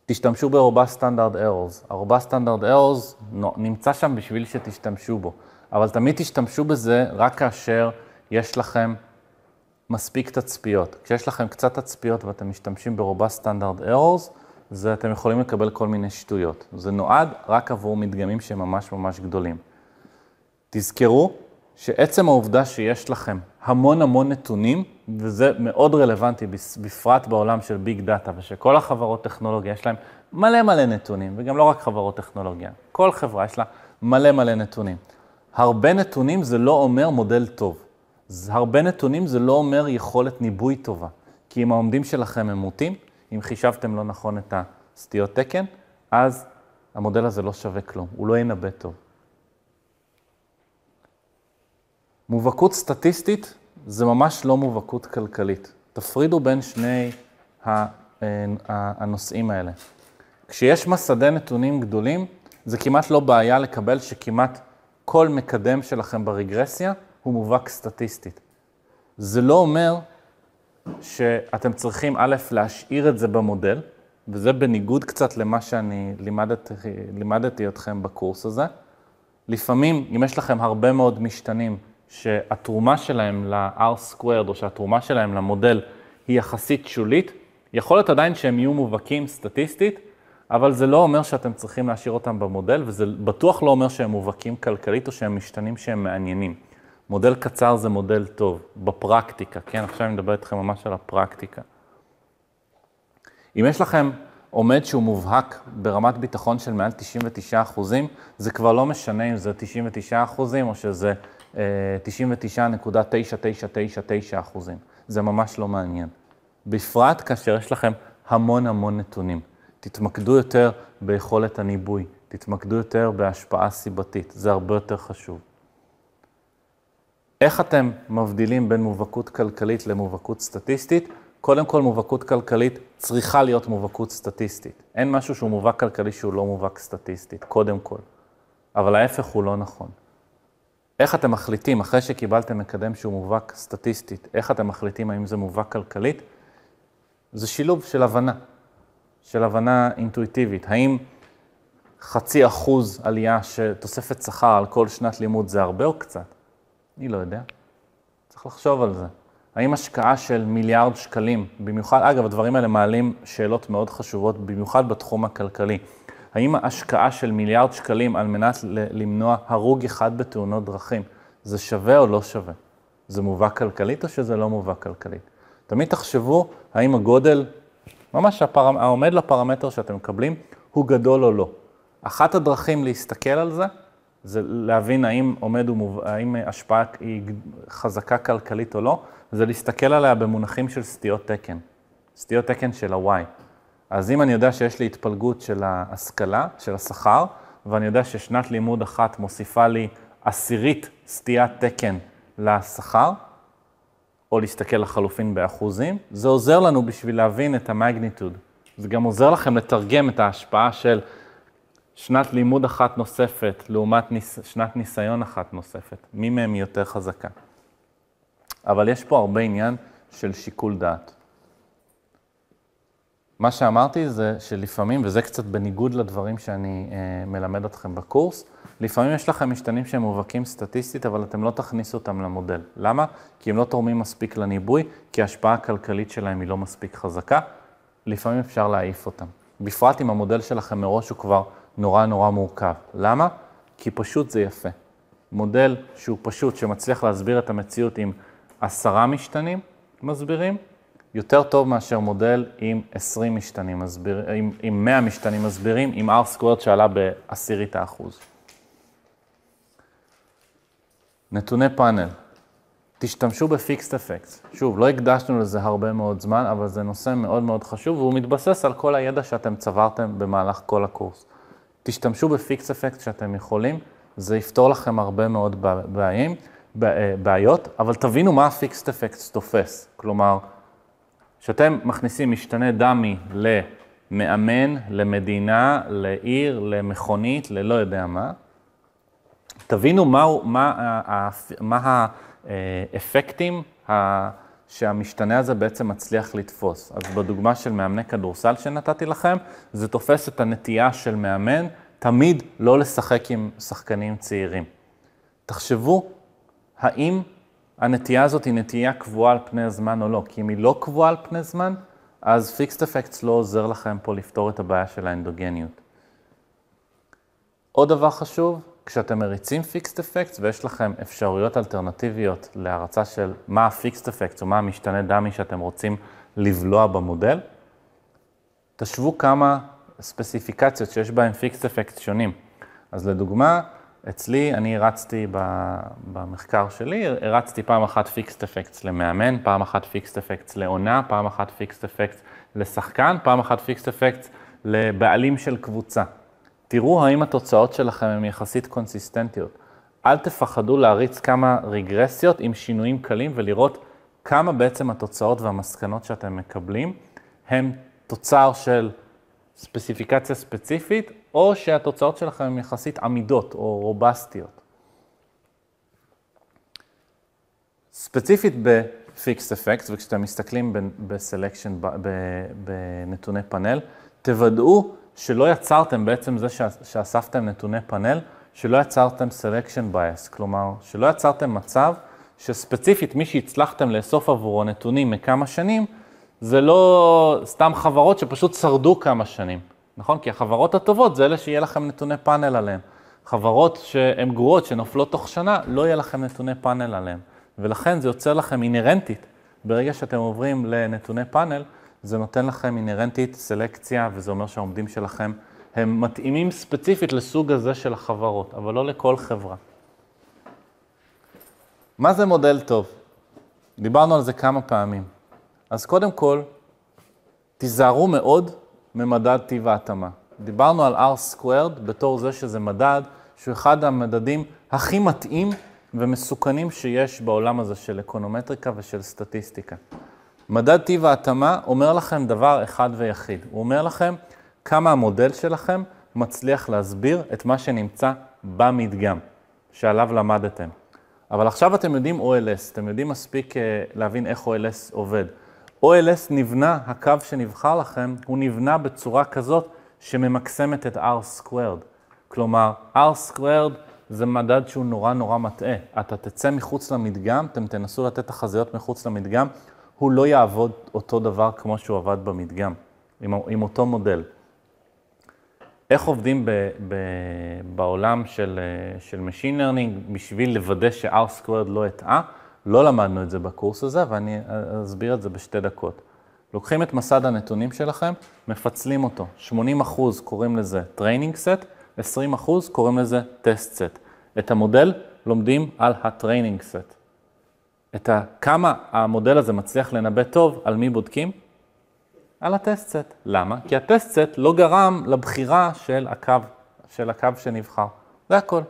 תשתמשו ברובה סטנדרט ארוז. הרובה סטנדרט ארוז נמצא שם בשביל שתשתמשו בו, אבל תמיד תשתמשו בזה רק כאשר יש לכם מספיק תצפיות. כשיש לכם קצת תצפיות ואתם משתמשים ברובה סטנדרט ארוז, זה אתם יכולים לקבל כל מיני שטויות. זה נועד רק עבור מדגמים שהם ממש ממש גדולים. תזכרו שעצם העובדה שיש לכם המון המון נתונים, וזה מאוד רלוונטי בפרט בעולם של ביג דאטה, ושכל החברות טכנולוגיה יש להם מלא מלא נתונים, וגם לא רק חברות טכנולוגיה, כל חברה יש לה מלא מלא נתונים. הרבה נתונים זה לא אומר מודל טוב. הרבה נתונים זה לא אומר יכולת ניבוי טובה, כי אם העומדים שלכם הם מוטים, אם חישבתם לא נכון את הסטיות תקן, אז המודל הזה לא שווה כלום, הוא לא ינבא טוב. מובהקות סטטיסטית זה ממש לא מובהקות כלכלית. תפרידו בין שני אה, הנושאים האלה. כשיש מסדי נתונים גדולים, זה כמעט לא בעיה לקבל שכמעט כל מקדם שלכם ברגרסיה הוא מובהק סטטיסטית. זה לא אומר שאתם צריכים א', להשאיר את זה במודל, וזה בניגוד קצת למה שאני לימדתי, לימדתי אתכם בקורס הזה. לפעמים, אם יש לכם הרבה מאוד משתנים שהתרומה שלהם ל-R squared או שהתרומה שלהם למודל היא יחסית שולית, יכול להיות עדיין שהם יהיו מובהקים סטטיסטית, אבל זה לא אומר שאתם צריכים להשאיר אותם במודל, וזה בטוח לא אומר שהם מובהקים כלכלית או שהם משתנים שהם מעניינים. מודל קצר זה מודל טוב, בפרקטיקה, כן? עכשיו אני מדבר איתכם ממש על הפרקטיקה. אם יש לכם עומד שהוא מובהק ברמת ביטחון של מעל 99 זה כבר לא משנה אם זה 99 או שזה 99.9999 אחוזים. זה ממש לא מעניין. בפרט כאשר יש לכם המון המון נתונים. תתמקדו יותר ביכולת הניבוי, תתמקדו יותר בהשפעה סיבתית, זה הרבה יותר חשוב. איך אתם מבדילים בין מובהקות כלכלית למובהקות סטטיסטית? קודם כל, מובהקות כלכלית צריכה להיות מובהקות סטטיסטית. אין משהו שהוא מובהק כלכלי שהוא לא מובהק סטטיסטית, קודם כל. אבל ההפך הוא לא נכון. איך אתם מחליטים, אחרי שקיבלתם מקדם שהוא מובהק סטטיסטית, איך אתם מחליטים האם זה מובהק כלכלית? זה שילוב של הבנה, של הבנה אינטואיטיבית. האם חצי אחוז עלייה של תוספת שכר על כל שנת לימוד זה הרבה או קצת? אני לא יודע. צריך לחשוב על זה. האם השקעה של מיליארד שקלים, במיוחד, אגב, הדברים האלה מעלים שאלות מאוד חשובות, במיוחד בתחום הכלכלי. האם ההשקעה של מיליארד שקלים על מנת למנוע הרוג אחד בתאונות דרכים, זה שווה או לא שווה? זה מובא כלכלית או שזה לא מובא כלכלית? תמיד תחשבו האם הגודל, ממש הפר... העומד לפרמטר שאתם מקבלים, הוא גדול או לא. אחת הדרכים להסתכל על זה, זה להבין האם עומד ומוב... האם השפעה היא חזקה כלכלית או לא, זה להסתכל עליה במונחים של סטיות תקן. סטיות תקן של ה-Y. אז אם אני יודע שיש לי התפלגות של ההשכלה, של השכר, ואני יודע ששנת לימוד אחת מוסיפה לי עשירית סטיית תקן לשכר, או להסתכל לחלופין באחוזים, זה עוזר לנו בשביל להבין את המגניטוד. זה גם עוזר לכם לתרגם את ההשפעה של שנת לימוד אחת נוספת לעומת ניס... שנת ניסיון אחת נוספת. מי מהם יותר חזקה? אבל יש פה הרבה עניין של שיקול דעת. מה שאמרתי זה שלפעמים, וזה קצת בניגוד לדברים שאני אה, מלמד אתכם בקורס, לפעמים יש לכם משתנים שהם מובהקים סטטיסטית, אבל אתם לא תכניסו אותם למודל. למה? כי הם לא תורמים מספיק לניבוי, כי ההשפעה הכלכלית שלהם היא לא מספיק חזקה. לפעמים אפשר להעיף אותם. בפרט אם המודל שלכם מראש הוא כבר נורא נורא מורכב. למה? כי פשוט זה יפה. מודל שהוא פשוט, שמצליח להסביר את המציאות עם עשרה משתנים מסבירים, יותר טוב מאשר מודל עם 20 משתנים מסבירים, עם, עם 100 משתנים מסבירים, עם R סקוורט שעלה בעשירית האחוז. נתוני פאנל, תשתמשו בפיקסט אפקט. שוב, לא הקדשנו לזה הרבה מאוד זמן, אבל זה נושא מאוד מאוד חשוב, והוא מתבסס על כל הידע שאתם צברתם במהלך כל הקורס. תשתמשו בפיקס אפקט שאתם יכולים, זה יפתור לכם הרבה מאוד בעיים, אה, בעיות, אבל תבינו מה הפיקסט אפקט תופס. כלומר, כשאתם מכניסים משתנה דמי למאמן, למדינה, לעיר, למכונית, ללא יודע מה, תבינו מה, מה, מה האפקטים שהמשתנה הזה בעצם מצליח לתפוס. אז בדוגמה של מאמני כדורסל שנתתי לכם, זה תופס את הנטייה של מאמן תמיד לא לשחק עם שחקנים צעירים. תחשבו, האם הנטייה הזאת היא נטייה קבועה על פני הזמן או לא, כי אם היא לא קבועה על פני זמן, אז פיקסט אפקטס לא עוזר לכם פה לפתור את הבעיה של האנדוגניות. עוד דבר חשוב, כשאתם מריצים פיקסט אפקטס ויש לכם אפשרויות אלטרנטיביות להרצה של מה הפיקסט אפקטס או מה המשתנה דמי שאתם רוצים לבלוע במודל, תשוו כמה ספציפיקציות שיש בהן פיקסט אפקט שונים. אז לדוגמה, אצלי, אני הרצתי במחקר שלי, הרצתי פעם אחת פיקסט אפקטס למאמן, פעם אחת פיקסט אפקטס לעונה, פעם אחת פיקסט אפקטס לשחקן, פעם אחת פיקסט אפקטס לבעלים של קבוצה. תראו האם התוצאות שלכם הן יחסית קונסיסטנטיות. אל תפחדו להריץ כמה רגרסיות עם שינויים קלים ולראות כמה בעצם התוצאות והמסקנות שאתם מקבלים הם תוצר של ספציפיקציה ספציפית או שהתוצאות שלכם הן יחסית עמידות או רובסטיות. ספציפית ב-Fixed Effects, וכשאתם מסתכלים ב-Selection, בנתוני פאנל, תוודאו שלא יצרתם, בעצם זה שאספתם נתוני פאנל, שלא יצרתם Selection Bias, כלומר, שלא יצרתם מצב שספציפית מי שהצלחתם לאסוף עבורו נתונים מכמה שנים, זה לא סתם חברות שפשוט שרדו כמה שנים. נכון? כי החברות הטובות זה אלה שיהיה לכם נתוני פאנל עליהן. חברות שהן גרועות, שנופלות תוך שנה, לא יהיה לכם נתוני פאנל עליהן. ולכן זה יוצר לכם אינהרנטית. ברגע שאתם עוברים לנתוני פאנל, זה נותן לכם אינהרנטית סלקציה, וזה אומר שהעומדים שלכם הם מתאימים ספציפית לסוג הזה של החברות, אבל לא לכל חברה. מה זה מודל טוב? דיברנו על זה כמה פעמים. אז קודם כל, תיזהרו מאוד ממדד טיב ההתאמה. דיברנו על R-squared בתור זה שזה מדד שהוא אחד המדדים הכי מתאים ומסוכנים שיש בעולם הזה של אקונומטריקה ושל סטטיסטיקה. מדד טיב ההתאמה אומר לכם דבר אחד ויחיד, הוא אומר לכם כמה המודל שלכם מצליח להסביר את מה שנמצא במדגם שעליו למדתם. אבל עכשיו אתם יודעים OLS, אתם יודעים מספיק אה, להבין איך OLS עובד. OLS נבנה, הקו שנבחר לכם, הוא נבנה בצורה כזאת שממקסמת את R-squared. כלומר, R-squared זה מדד שהוא נורא נורא מטעה. אתה תצא מחוץ למדגם, אתם תנסו לתת תחזיות מחוץ למדגם, הוא לא יעבוד אותו דבר כמו שהוא עבד במדגם, עם, עם אותו מודל. איך עובדים ב, ב, בעולם של, אה, של Machine Learning בשביל לוודא ש-R-Squared לא הטעה? לא למדנו את זה בקורס הזה, ואני אסביר את זה בשתי דקות. לוקחים את מסד הנתונים שלכם, מפצלים אותו. 80% קוראים לזה טריינינג סט, 20% קוראים לזה טסט סט. את המודל לומדים על הטריינינג סט. את ה, כמה המודל הזה מצליח לנבא טוב, על מי בודקים? על הטסט סט. למה? כי הטסט סט לא גרם לבחירה של הקו, של הקו שנבחר. זה הכל.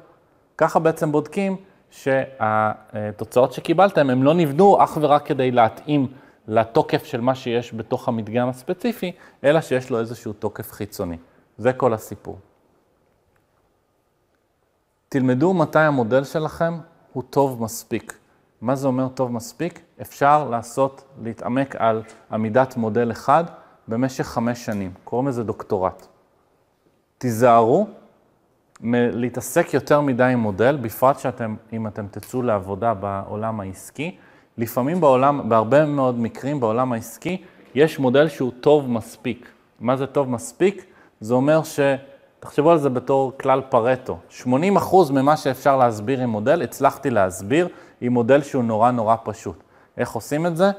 ככה בעצם בודקים שהתוצאות שקיבלתם, הם לא נבנו אך ורק כדי להתאים לתוקף של מה שיש בתוך המדגם הספציפי, אלא שיש לו איזשהו תוקף חיצוני. זה כל הסיפור. תלמדו מתי המודל שלכם הוא טוב מספיק. מה זה אומר טוב מספיק? אפשר לעשות, להתעמק על עמידת מודל אחד במשך חמש שנים. קוראים לזה דוקטורט. תיזהרו מלהתעסק יותר מדי עם מודל, בפרט שאתם, אם אתם תצאו לעבודה בעולם העסקי. לפעמים בעולם, בהרבה מאוד מקרים בעולם העסקי, יש מודל שהוא טוב מספיק. מה זה טוב מספיק? זה אומר ש... תחשבו על זה בתור כלל פרטו. 80% ממה שאפשר להסביר עם מודל, הצלחתי להסביר עם מודל שהוא נורא נורא פשוט. איך עושים את זה?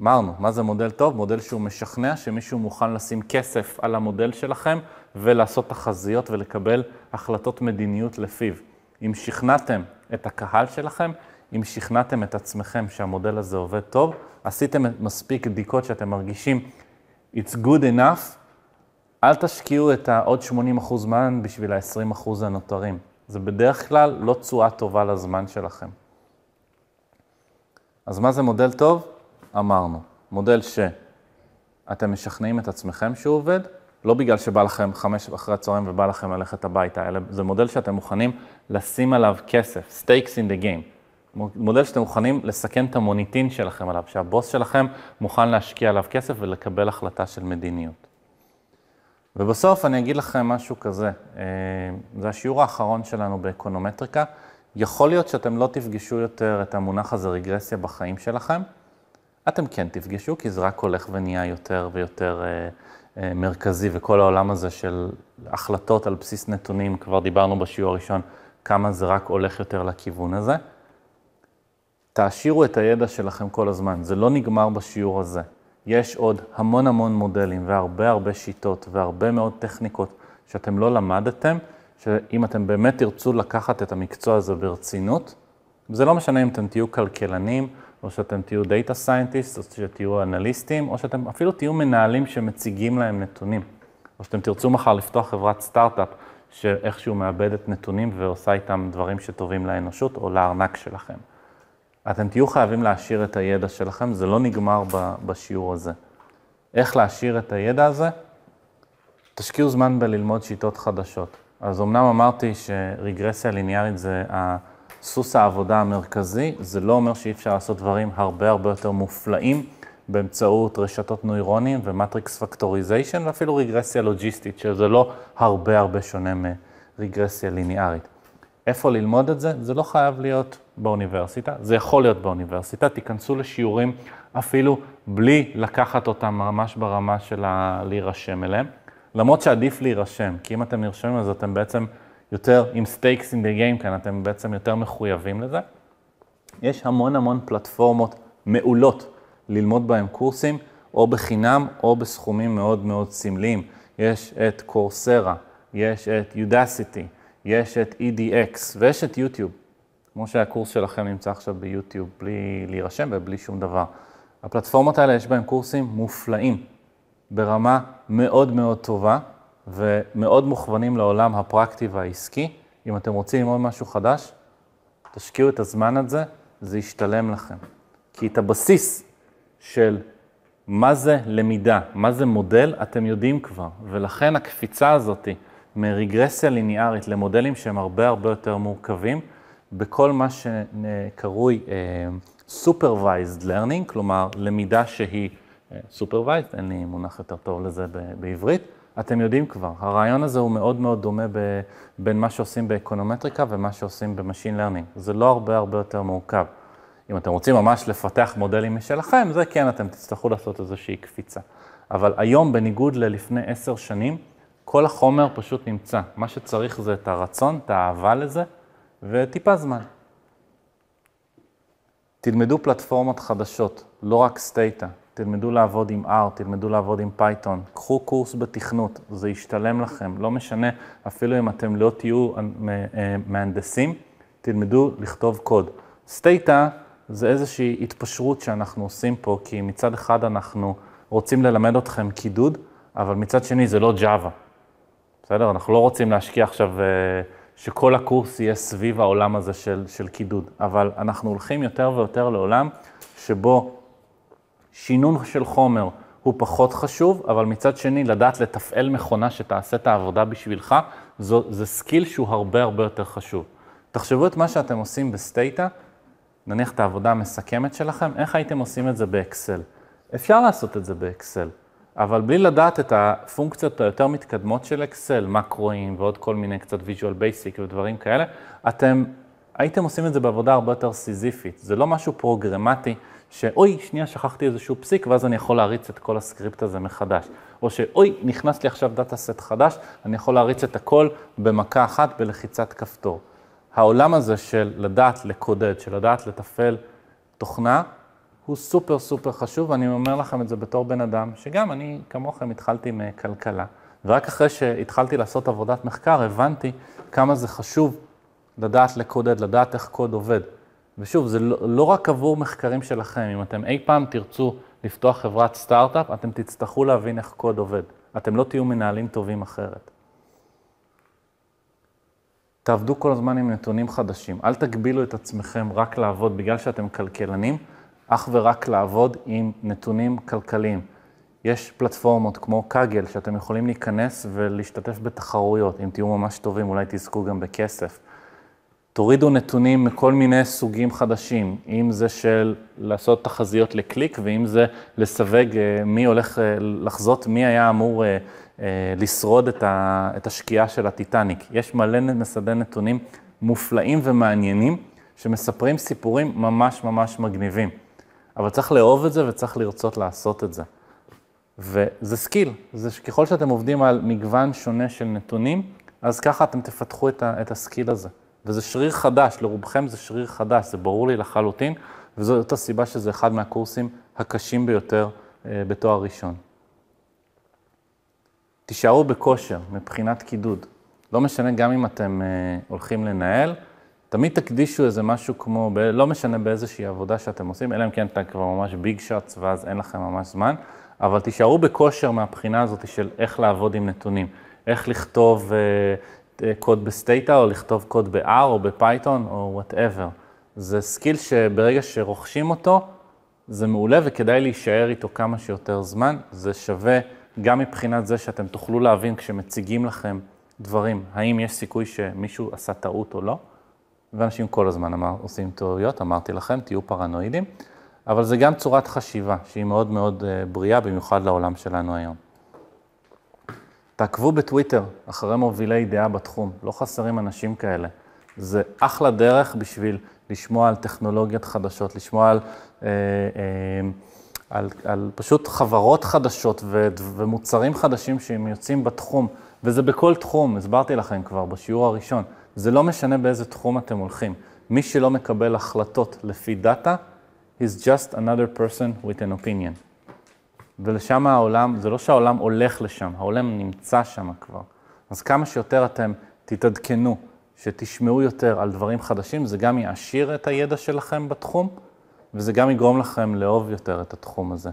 אמרנו, מה זה מודל טוב? מודל שהוא משכנע, שמישהו מוכן לשים כסף על המודל שלכם ולעשות תחזיות ולקבל החלטות מדיניות לפיו. אם שכנעתם את הקהל שלכם, אם שכנעתם את עצמכם שהמודל הזה עובד טוב, עשיתם מספיק בדיקות שאתם מרגישים it's good enough, אל תשקיעו את העוד 80% זמן בשביל ה-20% הנותרים. זה בדרך כלל לא תשואה טובה לזמן שלכם. אז מה זה מודל טוב? אמרנו, מודל שאתם משכנעים את עצמכם שהוא עובד, לא בגלל שבא לכם חמש אחרי הצהריים ובא לכם ללכת הביתה, אלא זה מודל שאתם מוכנים לשים עליו כסף, stakes in the game. מודל שאתם מוכנים לסכן את המוניטין שלכם עליו, שהבוס שלכם מוכן להשקיע עליו כסף ולקבל החלטה של מדיניות. ובסוף אני אגיד לכם משהו כזה, אה, זה השיעור האחרון שלנו באקונומטריקה. יכול להיות שאתם לא תפגשו יותר את המונח הזה רגרסיה בחיים שלכם, אתם כן תפגשו, כי זה רק הולך ונהיה יותר ויותר אה, אה, מרכזי, וכל העולם הזה של החלטות על בסיס נתונים, כבר דיברנו בשיעור הראשון, כמה זה רק הולך יותר לכיוון הזה. תעשירו את הידע שלכם כל הזמן, זה לא נגמר בשיעור הזה. יש עוד המון המון מודלים והרבה הרבה שיטות והרבה מאוד טכניקות שאתם לא למדתם, שאם אתם באמת תרצו לקחת את המקצוע הזה ברצינות, זה לא משנה אם אתם תהיו כלכלנים או שאתם תהיו דאטה סיינטיסט, או שתהיו אנליסטים, או שאתם אפילו תהיו מנהלים שמציגים להם נתונים. או שאתם תרצו מחר לפתוח חברת סטארט-אפ שאיכשהו מאבדת נתונים ועושה איתם דברים שטובים לאנושות או לארנק שלכם. אתם תהיו חייבים להעשיר את הידע שלכם, זה לא נגמר בשיעור הזה. איך להעשיר את הידע הזה? תשקיעו זמן בללמוד שיטות חדשות. אז אמנם אמרתי שרגרסיה ליניארית זה סוס העבודה המרכזי, זה לא אומר שאי אפשר לעשות דברים הרבה הרבה יותר מופלאים באמצעות רשתות נוירונים ומטריקס פקטוריזיישן ואפילו רגרסיה לוגיסטית, שזה לא הרבה הרבה שונה מרגרסיה ליניארית. איפה ללמוד את זה? זה לא חייב להיות באוניברסיטה, זה יכול להיות באוניברסיטה, תיכנסו לשיעורים אפילו בלי לקחת אותם ממש ברמה של ה... להירשם אליהם, למרות שעדיף להירשם, כי אם אתם נרשמים אז אתם בעצם יותר עם סטייקס in the game כאן, אתם בעצם יותר מחויבים לזה. יש המון המון פלטפורמות מעולות ללמוד בהן קורסים, או בחינם או בסכומים מאוד מאוד סמליים. יש את קורסרה, יש את יודאסיטי, יש את EDX ויש את יוטיוב. כמו שהקורס שלכם נמצא עכשיו ביוטיוב בלי להירשם ובלי שום דבר. הפלטפורמות האלה יש בהן קורסים מופלאים, ברמה מאוד מאוד טובה. ומאוד מוכוונים לעולם הפרקטי והעסקי. אם אתם רוצים ללמוד משהו חדש, תשקיעו את הזמן הזה, זה ישתלם לכם. כי את הבסיס של מה זה למידה, מה זה מודל, אתם יודעים כבר. ולכן הקפיצה הזאת מרגרסיה ליניארית למודלים שהם הרבה הרבה יותר מורכבים, בכל מה שקרוי uh, Supervised Learning, כלומר למידה שהיא אה, Supervised, אין לי מונח יותר טוב לזה בעברית, אתם יודעים כבר. הרעיון הזה הוא מאוד מאוד דומה ב, בין מה שעושים באקונומטריקה ומה שעושים במשין לרנינג. זה לא הרבה הרבה יותר מורכב. אם אתם רוצים ממש לפתח מודלים משלכם, זה כן, אתם תצטרכו לעשות איזושהי קפיצה. אבל היום, בניגוד ללפני עשר שנים, כל החומר פשוט נמצא. מה שצריך זה את הרצון, את האהבה לזה, וטיפה זמן. תלמדו פלטפורמות חדשות, לא רק סטייטה. תלמדו לעבוד עם R, תלמדו לעבוד עם פייתון, קחו קורס בתכנות, זה ישתלם לכם, לא משנה, אפילו אם אתם לא תהיו אה, אה, מהנדסים, תלמדו לכתוב קוד. סטייטה זה איזושהי התפשרות שאנחנו עושים פה, כי מצד אחד אנחנו רוצים ללמד אתכם קידוד, אבל מצד שני זה לא ג'אווה, בסדר? אנחנו לא רוצים להשקיע עכשיו אה, שכל הקורס יהיה סביב העולם הזה של, של קידוד, אבל אנחנו הולכים יותר ויותר לעולם שבו שינון של חומר הוא פחות חשוב, אבל מצד שני, לדעת לתפעל מכונה שתעשה את העבודה בשבילך, זו, זה סקיל שהוא הרבה הרבה יותר חשוב. תחשבו את מה שאתם עושים בסטייטה, נניח את העבודה המסכמת שלכם, איך הייתם עושים את זה באקסל? אפשר לעשות את זה באקסל, אבל בלי לדעת את הפונקציות היותר מתקדמות של אקסל, מקרואים ועוד כל מיני קצת ויז'ואל בייסיק ודברים כאלה, אתם הייתם עושים את זה בעבודה הרבה יותר סיזיפית. זה לא משהו פרוגרמטי שאוי, שנייה, שכחתי איזשהו פסיק, ואז אני יכול להריץ את כל הסקריפט הזה מחדש. או שאוי, נכנס לי עכשיו דאטה סט חדש, אני יכול להריץ את הכל במכה אחת בלחיצת כפתור. העולם הזה של לדעת לקודד, של לדעת לתפעל תוכנה, הוא סופר סופר חשוב, ואני אומר לכם את זה בתור בן אדם, שגם אני כמוכם התחלתי מכלכלה, ורק אחרי שהתחלתי לעשות עבודת מחקר, הבנתי כמה זה חשוב לדעת לקודד, לדעת איך קוד עובד. ושוב, זה לא, לא רק עבור מחקרים שלכם, אם אתם אי פעם תרצו לפתוח חברת סטארט-אפ, אתם תצטרכו להבין איך קוד עובד. אתם לא תהיו מנהלים טובים אחרת. תעבדו כל הזמן עם נתונים חדשים. אל תגבילו את עצמכם רק לעבוד, בגלל שאתם כלכלנים, אך ורק לעבוד עם נתונים כלכליים. יש פלטפורמות כמו קאגל, שאתם יכולים להיכנס ולהשתתף בתחרויות. אם תהיו ממש טובים, אולי תזכו גם בכסף. תורידו נתונים מכל מיני סוגים חדשים, אם זה של לעשות תחזיות לקליק ואם זה לסווג אה, מי הולך אה, לחזות, מי היה אמור אה, לשרוד את השקיעה של הטיטניק. יש מלא מסדי נתונים מופלאים ומעניינים שמספרים סיפורים ממש ממש מגניבים. אבל צריך לאהוב את זה וצריך לרצות לעשות את זה. וזה סקיל, זה שככל שאתם עובדים על מגוון שונה של נתונים, אז ככה אתם תפתחו את, ה- הסקיל הזה. וזה שריר חדש, לרובכם זה שריר חדש, זה ברור לי לחלוטין, וזאת הסיבה שזה אחד מהקורסים הקשים ביותר אה, בתואר ראשון. תישארו בכושר מבחינת קידוד. לא משנה גם אם אתם אה, הולכים לנהל, תמיד תקדישו איזה משהו כמו, ב- לא משנה באיזושהי עבודה שאתם עושים, אלא אם כן אתם כבר ממש ביג שוטס ואז אין לכם ממש זמן, אבל תישארו בכושר מהבחינה הזאת של איך לעבוד עם נתונים, איך לכתוב אה, אה, קוד בסטייטה או לכתוב קוד ב-R או בפייתון או וואטאבר. זה סקיל שברגע שרוכשים אותו, זה מעולה וכדאי להישאר איתו כמה שיותר זמן. זה שווה גם מבחינת זה שאתם תוכלו להבין כשמציגים לכם דברים, האם יש סיכוי שמישהו עשה טעות או לא. ואנשים כל הזמן אמר, עושים טעויות, אמרתי לכם, תהיו פרנואידים, אבל זה גם צורת חשיבה שהיא מאוד מאוד אה, בריאה, במיוחד לעולם שלנו היום. תעקבו בטוויטר אחרי מובילי דעה בתחום, לא חסרים אנשים כאלה. זה אחלה דרך בשביל לשמוע על טכנולוגיות חדשות, לשמוע על, אה, אה, על, על פשוט חברות חדשות ו, ומוצרים חדשים שהם יוצאים בתחום, וזה בכל תחום, הסברתי לכם כבר בשיעור הראשון, זה לא משנה באיזה תחום אתם הולכים. מי שלא מקבל החלטות לפי דאטה, is just another person with an opinion. ולשם העולם, זה לא שהעולם הולך לשם, העולם נמצא שם כבר. אז כמה שיותר אתם תתעדכנו, שתשמעו יותר על דברים חדשים, זה גם יעשיר את הידע שלכם בתחום, וזה גם יגרום לכם לאהוב יותר את התחום הזה.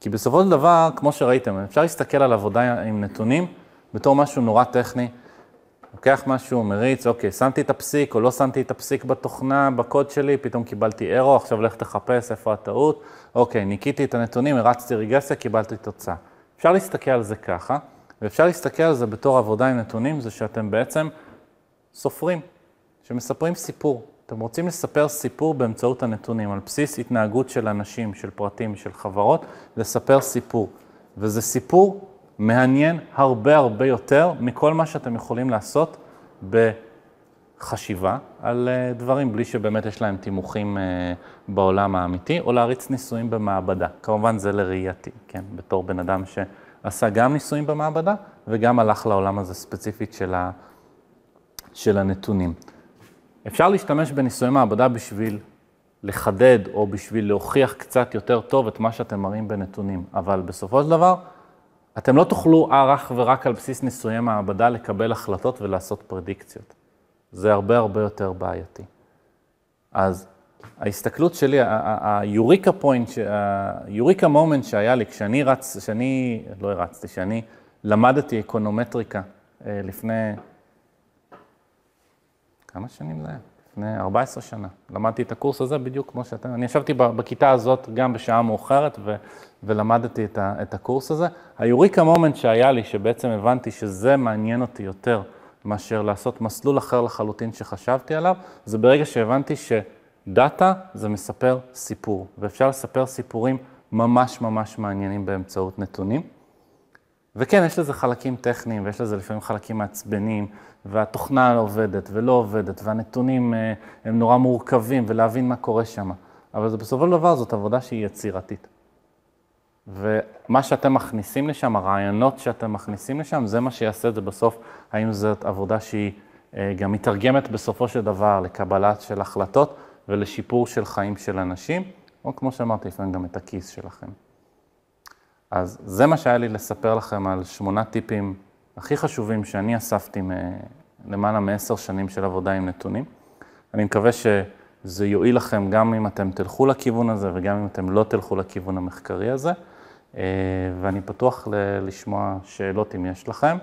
כי בסופו של דבר, כמו שראיתם, אפשר להסתכל על עבודה עם נתונים בתור משהו נורא טכני, לוקח משהו, מריץ, אוקיי, שמתי את הפסיק או לא שמתי את הפסיק בתוכנה, בקוד שלי, פתאום קיבלתי אירו, עכשיו לך תחפש איפה הטעות, אוקיי, ניקיתי את הנתונים, הרצתי רגסיה, קיבלתי תוצאה. אפשר להסתכל על זה ככה, ואפשר להסתכל על זה בתור עבודה עם נתונים, זה שאתם בעצם סופרים, שמספרים סיפור. אתם רוצים לספר סיפור באמצעות הנתונים, על בסיס התנהגות של אנשים, של פרטים, של חברות, לספר סיפור. וזה סיפור מעניין הרבה הרבה יותר מכל מה שאתם יכולים לעשות בחשיבה על אה, דברים בלי שבאמת יש להם תימוכים אה, בעולם האמיתי, או להריץ ניסויים במעבדה. כמובן זה לראייתי, כן, בתור בן אדם שעשה גם ניסויים במעבדה וגם הלך לעולם הזה ספציפית של, ה... של הנתונים. אפשר להשתמש בניסויי מעבדה בשביל לחדד או בשביל להוכיח קצת יותר טוב את מה שאתם מראים בנתונים, אבל בסופו של דבר, אתם לא תוכלו אך ורק על בסיס ניסויי מעבדה לקבל החלטות ולעשות פרדיקציות. זה הרבה הרבה יותר בעייתי. אז ההסתכלות שלי, היוריקה פוינט, היוריקה מומנט שהיה לי כשאני רץ, כשאני, לא הרצתי, כשאני למדתי אקונומטריקה אה, לפני כמה שנים זה היה? לפני 14 שנה. למדתי את הקורס הזה בדיוק כמו שאתם, אני ישבתי בכיתה הזאת גם בשעה מאוחרת ו, ולמדתי את, ה, את הקורס הזה. היוריקה מומנט שהיה לי, שבעצם הבנתי שזה מעניין אותי יותר מאשר לעשות מסלול אחר לחלוטין שחשבתי עליו, זה ברגע שהבנתי שדאטה זה מספר סיפור, ואפשר לספר סיפורים ממש ממש מעניינים באמצעות נתונים. וכן, יש לזה חלקים טכניים, ויש לזה לפעמים חלקים מעצבנים, והתוכנה לא עובדת ולא עובדת, והנתונים אה, הם נורא מורכבים, ולהבין מה קורה שם. אבל זה בסופו של דבר זאת עבודה שהיא יצירתית. ומה שאתם מכניסים לשם, הרעיונות שאתם מכניסים לשם, זה מה שיעשה את זה בסוף, האם זאת עבודה שהיא אה, גם מתרגמת בסופו של דבר לקבלה של החלטות ולשיפור של חיים של אנשים, או כמו שאמרתי, לפעמים גם את הכיס שלכם. אז זה מה שהיה לי לספר לכם על שמונה טיפים הכי חשובים שאני אספתי למעלה מעשר שנים של עבודה עם נתונים. אני מקווה שזה יועיל לכם גם אם אתם תלכו לכיוון הזה וגם אם אתם לא תלכו לכיוון המחקרי הזה, אה, ואני פתוח ל- לשמוע שאלות אם יש לכם.